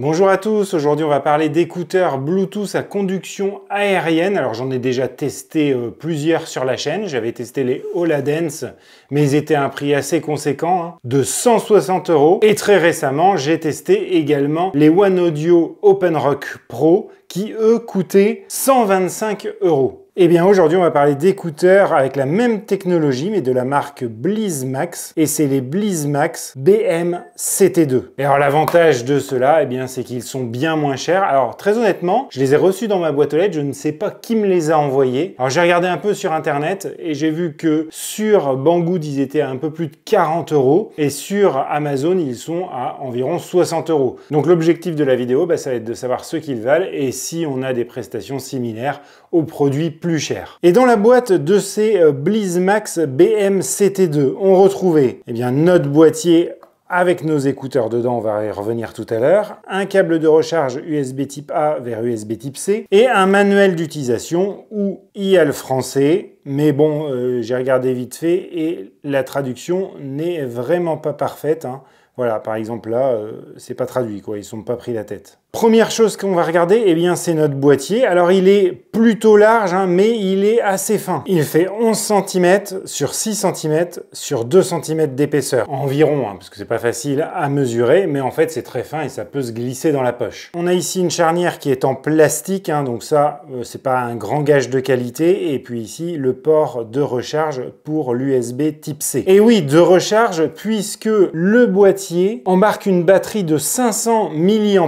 Bonjour à tous, aujourd'hui on va parler d'écouteurs Bluetooth à conduction aérienne. Alors j'en ai déjà testé euh, plusieurs sur la chaîne, j'avais testé les Dance, mais ils étaient à un prix assez conséquent, hein, de 160 euros. Et très récemment, j'ai testé également les One Audio Open Rock Pro qui eux coûtaient 125 euros. Et eh bien aujourd'hui on va parler d'écouteurs avec la même technologie mais de la marque Blizzmax. et c'est les Blizzmax BM-CT2. Et alors l'avantage de cela et eh bien c'est qu'ils sont bien moins chers. Alors très honnêtement je les ai reçus dans ma boîte aux lettres, je ne sais pas qui me les a envoyés. Alors j'ai regardé un peu sur internet et j'ai vu que sur Banggood ils étaient à un peu plus de 40 euros et sur Amazon ils sont à environ 60 euros. Donc l'objectif de la vidéo bah, ça va être de savoir ce qu'ils valent et si on a des prestations similaires aux produits plus chers. Et dans la boîte de ces euh, Blizmax BMCT2, on retrouvait eh bien, notre boîtier avec nos écouteurs dedans, on va y revenir tout à l'heure, un câble de recharge USB type A vers USB type C, et un manuel d'utilisation ou il le français, mais bon, euh, j'ai regardé vite fait, et la traduction n'est vraiment pas parfaite. Hein. Voilà, par exemple là, euh, c'est pas traduit, quoi, ils sont pas pris la tête. Première chose qu'on va regarder, eh bien, c'est notre boîtier. Alors, il est plutôt large, hein, mais il est assez fin. Il fait 11 cm sur 6 cm sur 2 cm d'épaisseur, environ, hein, parce que c'est pas facile à mesurer, mais en fait, c'est très fin et ça peut se glisser dans la poche. On a ici une charnière qui est en plastique, hein, donc ça, ce euh, c'est pas un grand gage de qualité. Et puis ici, le port de recharge pour l'USB type C. Et oui, de recharge, puisque le boîtier embarque une batterie de 500 mAh,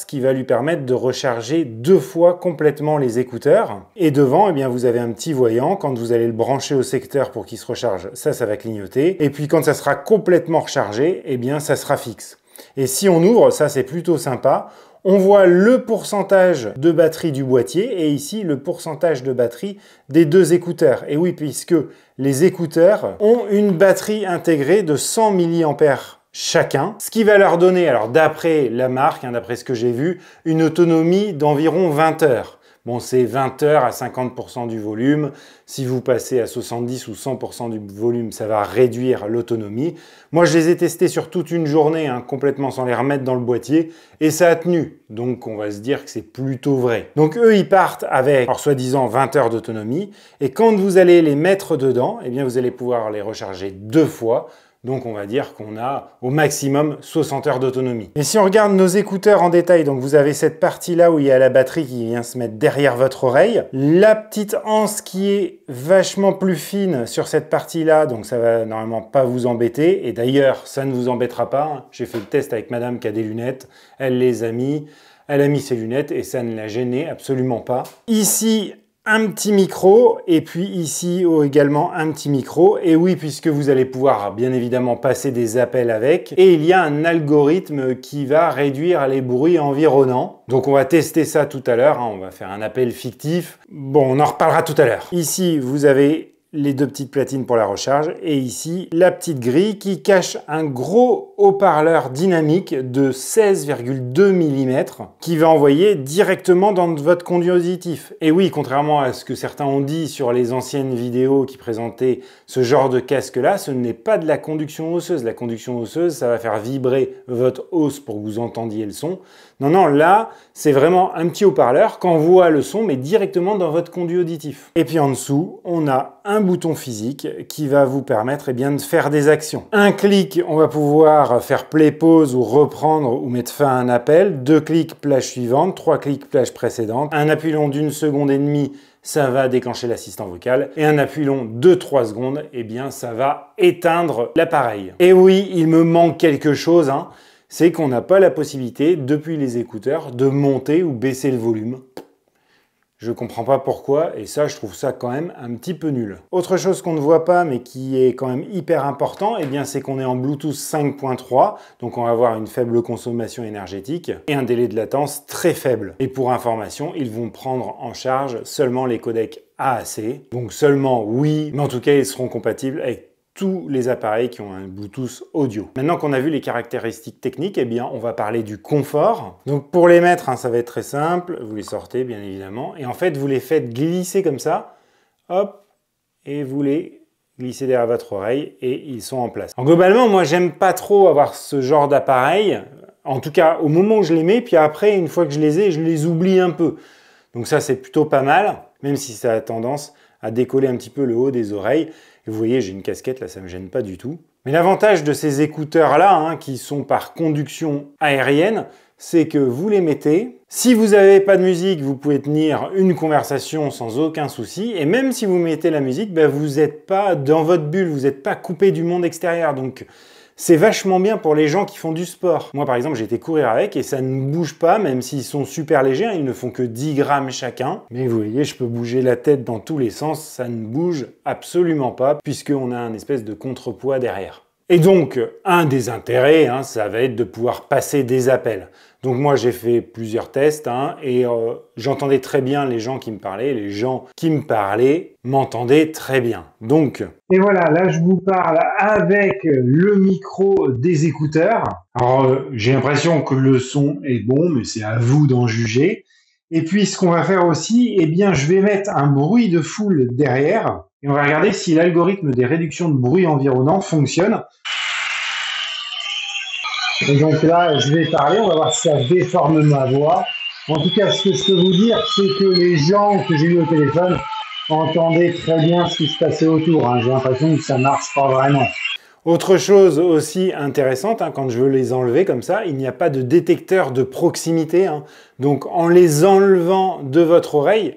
ce qui va lui permettre de recharger deux fois complètement les écouteurs. Et devant, eh bien, vous avez un petit voyant. Quand vous allez le brancher au secteur pour qu'il se recharge, ça, ça va clignoter. Et puis quand ça sera complètement rechargé, eh bien, ça sera fixe. Et si on ouvre, ça c'est plutôt sympa, on voit le pourcentage de batterie du boîtier et ici le pourcentage de batterie des deux écouteurs. Et oui, puisque les écouteurs ont une batterie intégrée de 100 mAh chacun, ce qui va leur donner, alors d'après la marque, hein, d'après ce que j'ai vu, une autonomie d'environ 20 heures. Bon, c'est 20 heures à 50% du volume. Si vous passez à 70 ou 100% du volume, ça va réduire l'autonomie. Moi, je les ai testés sur toute une journée, hein, complètement sans les remettre dans le boîtier, et ça a tenu. Donc, on va se dire que c'est plutôt vrai. Donc, eux, ils partent avec, alors soi-disant, 20 heures d'autonomie, et quand vous allez les mettre dedans, eh bien, vous allez pouvoir les recharger deux fois donc on va dire qu'on a au maximum 60 heures d'autonomie. Et si on regarde nos écouteurs en détail, donc vous avez cette partie là où il y a la batterie qui vient se mettre derrière votre oreille, la petite anse qui est vachement plus fine sur cette partie là, donc ça va normalement pas vous embêter, et d'ailleurs ça ne vous embêtera pas, hein. j'ai fait le test avec madame qui a des lunettes, elle les a mis, elle a mis ses lunettes et ça ne l'a gêné absolument pas. Ici, un petit micro et puis ici oh, également un petit micro et oui puisque vous allez pouvoir bien évidemment passer des appels avec et il y a un algorithme qui va réduire les bruits environnants donc on va tester ça tout à l'heure hein. on va faire un appel fictif bon on en reparlera tout à l'heure ici vous avez les deux petites platines pour la recharge et ici la petite grille qui cache un gros haut-parleur dynamique de 16,2 mm qui va envoyer directement dans votre conduit auditif. Et oui, contrairement à ce que certains ont dit sur les anciennes vidéos qui présentaient ce genre de casque-là, ce n'est pas de la conduction osseuse. La conduction osseuse, ça va faire vibrer votre os pour que vous entendiez le son. Non, non, là, c'est vraiment un petit haut-parleur qu'envoie le son, mais directement dans votre conduit auditif. Et puis en dessous, on a un bouton physique qui va vous permettre et eh bien, de faire des actions. Un clic, on va pouvoir faire play pause ou reprendre ou mettre fin à un appel, deux clics plage suivante, trois clics plage précédente, un appui long d'une seconde et demie, ça va déclencher l'assistant vocal et un appui long de trois secondes, eh bien ça va éteindre l'appareil. Et oui, il me manque quelque chose, hein. c'est qu'on n'a pas la possibilité depuis les écouteurs de monter ou baisser le volume. Je comprends pas pourquoi, et ça, je trouve ça quand même un petit peu nul. Autre chose qu'on ne voit pas, mais qui est quand même hyper important, et eh bien c'est qu'on est en Bluetooth 5.3, donc on va avoir une faible consommation énergétique et un délai de latence très faible. Et pour information, ils vont prendre en charge seulement les codecs AAC, donc seulement oui, mais en tout cas, ils seront compatibles avec les appareils qui ont un Bluetooth audio. Maintenant qu'on a vu les caractéristiques techniques, eh bien, on va parler du confort. Donc pour les mettre, hein, ça va être très simple. Vous les sortez, bien évidemment. Et en fait, vous les faites glisser comme ça. Hop, et vous les glissez derrière votre oreille et ils sont en place. globalement, moi, j'aime pas trop avoir ce genre d'appareil. En tout cas, au moment où je les mets, puis après, une fois que je les ai, je les oublie un peu. Donc ça, c'est plutôt pas mal, même si ça a tendance à décoller un petit peu le haut des oreilles vous voyez, j'ai une casquette, là, ça ne me gêne pas du tout. Mais l'avantage de ces écouteurs-là, hein, qui sont par conduction aérienne, c'est que vous les mettez. Si vous n'avez pas de musique, vous pouvez tenir une conversation sans aucun souci. Et même si vous mettez la musique, bah, vous n'êtes pas dans votre bulle, vous n'êtes pas coupé du monde extérieur. Donc c'est vachement bien pour les gens qui font du sport. Moi, par exemple, j'ai été courir avec et ça ne bouge pas, même s'ils sont super légers. Hein, ils ne font que 10 grammes chacun. Mais vous voyez, je peux bouger la tête dans tous les sens. Ça ne bouge absolument pas puisqu'on a un espèce de contrepoids derrière. Et donc, un des intérêts, hein, ça va être de pouvoir passer des appels. Donc moi, j'ai fait plusieurs tests hein, et euh, j'entendais très bien les gens qui me parlaient. Les gens qui me parlaient m'entendaient très bien. Donc... Et voilà, là, je vous parle avec le micro des écouteurs. Alors, euh, j'ai l'impression que le son est bon, mais c'est à vous d'en juger. Et puis, ce qu'on va faire aussi, eh bien, je vais mettre un bruit de foule derrière et on va regarder si l'algorithme des réductions de bruit environnant fonctionne. Et donc là, je vais parler, on va voir si ça déforme ma voix. En tout cas, ce que je peux vous dire, c'est que les gens que j'ai eu au téléphone entendaient très bien ce qui se passait autour. Hein. J'ai l'impression que ça marche pas vraiment. Autre chose aussi intéressante, hein, quand je veux les enlever comme ça, il n'y a pas de détecteur de proximité. Hein. Donc en les enlevant de votre oreille,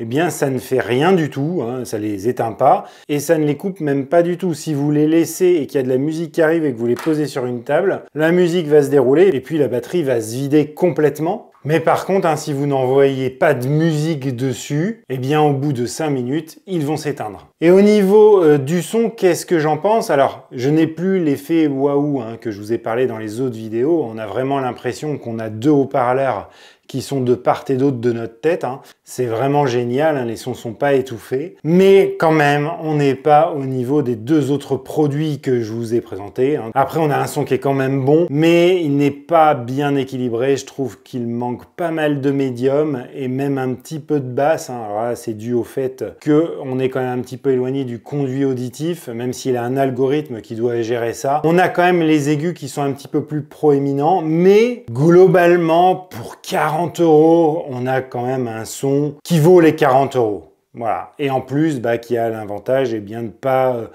eh bien ça ne fait rien du tout, hein, ça les éteint pas, et ça ne les coupe même pas du tout. Si vous les laissez et qu'il y a de la musique qui arrive et que vous les posez sur une table, la musique va se dérouler et puis la batterie va se vider complètement. Mais par contre, hein, si vous n'envoyez pas de musique dessus, eh bien au bout de 5 minutes, ils vont s'éteindre. Et au niveau euh, du son, qu'est-ce que j'en pense Alors, je n'ai plus l'effet waouh hein, que je vous ai parlé dans les autres vidéos. On a vraiment l'impression qu'on a deux haut-parleurs qui sont de part et d'autre de notre tête. Hein. C'est vraiment génial, hein, les sons ne sont pas étouffés. Mais quand même, on n'est pas au niveau des deux autres produits que je vous ai présentés. Hein. Après, on a un son qui est quand même bon, mais il n'est pas bien équilibré. Je trouve qu'il manque pas mal de médium et même un petit peu de basse. Alors là, c'est dû au fait que on est quand même un petit peu éloigné du conduit auditif, même s'il a un algorithme qui doit gérer ça. On a quand même les aigus qui sont un petit peu plus proéminents, mais globalement, pour 40 40 euros, on a quand même un son qui vaut les 40 euros. Voilà. Et en plus, bah, qui a l'avantage et eh bien, de ne pas euh,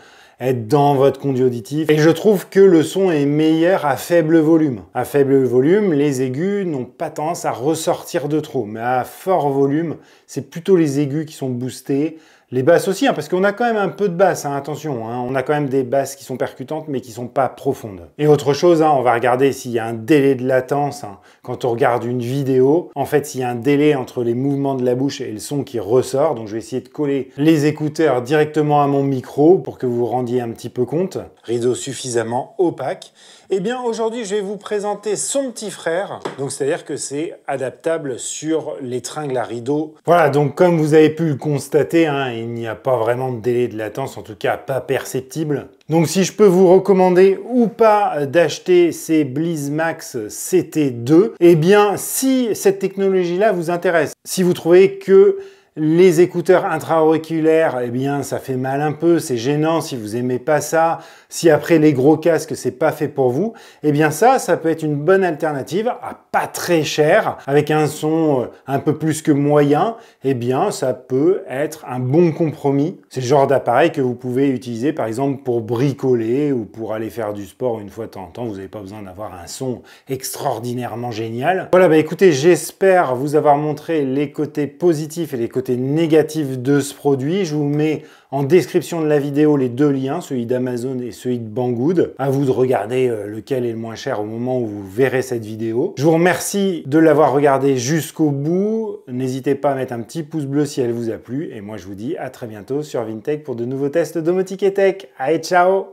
être dans votre conduit auditif. Et je trouve que le son est meilleur à faible volume. À faible volume, les aigus n'ont pas tendance à ressortir de trop. Mais à fort volume, c'est plutôt les aigus qui sont boostés les basses aussi, hein, parce qu'on a quand même un peu de basses, hein, attention, hein. on a quand même des basses qui sont percutantes mais qui sont pas profondes. Et autre chose, on va regarder s'il y a un délai de latence quand on regarde une vidéo. En fait, s'il y a un délai entre les mouvements de la bouche et le son qui ressort, donc je vais essayer de coller les écouteurs directement à mon micro pour que vous vous rendiez un petit peu compte. Rideau suffisamment opaque. Eh bien aujourd'hui je vais vous présenter son petit frère, donc c'est-à-dire que c'est adaptable sur les tringles à rideaux. Voilà donc comme vous avez pu le constater, hein, il n'y a pas vraiment de délai de latence, en tout cas pas perceptible. Donc si je peux vous recommander ou pas d'acheter ces Blizzmax CT2, eh bien si cette technologie-là vous intéresse, si vous trouvez que les écouteurs intra-auriculaires, eh bien, ça fait mal un peu, c'est gênant si vous aimez pas ça. Si après les gros casques, c'est pas fait pour vous, eh bien ça, ça peut être une bonne alternative à pas très cher, avec un son euh, un peu plus que moyen. Eh bien, ça peut être un bon compromis. C'est le genre d'appareil que vous pouvez utiliser, par exemple, pour bricoler ou pour aller faire du sport une fois de temps en temps. Vous n'avez pas besoin d'avoir un son extraordinairement génial. Voilà, bah écoutez, j'espère vous avoir montré les côtés positifs et les côtés négatif de ce produit. Je vous mets en description de la vidéo les deux liens, celui d'Amazon et celui de Banggood. À vous de regarder euh, lequel est le moins cher au moment où vous verrez cette vidéo. Je vous remercie de l'avoir regardé jusqu'au bout. N'hésitez pas à mettre un petit pouce bleu si elle vous a plu. Et moi, je vous dis à très bientôt sur Vintech pour de nouveaux tests domotique et tech. Allez, ciao